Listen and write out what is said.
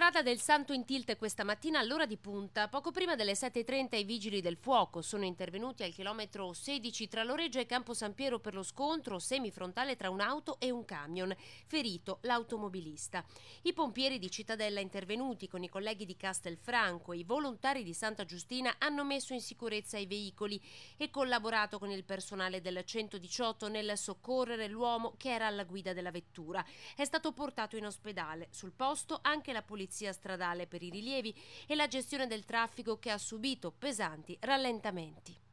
Strada del Santo in tilt questa mattina all'ora di punta. Poco prima delle 7.30 i vigili del fuoco sono intervenuti al chilometro 16 tra Loreggio e Campo San Piero per lo scontro semifrontale tra un'auto e un camion. Ferito l'automobilista. I pompieri di Cittadella intervenuti con i colleghi di Castelfranco e i volontari di Santa Giustina hanno messo in sicurezza i veicoli e collaborato con il personale del 118 nel soccorrere l'uomo che era alla guida della vettura. È stato portato in ospedale. Sul posto anche la polizia polizia stradale per i rilievi e la gestione del traffico che ha subito pesanti rallentamenti.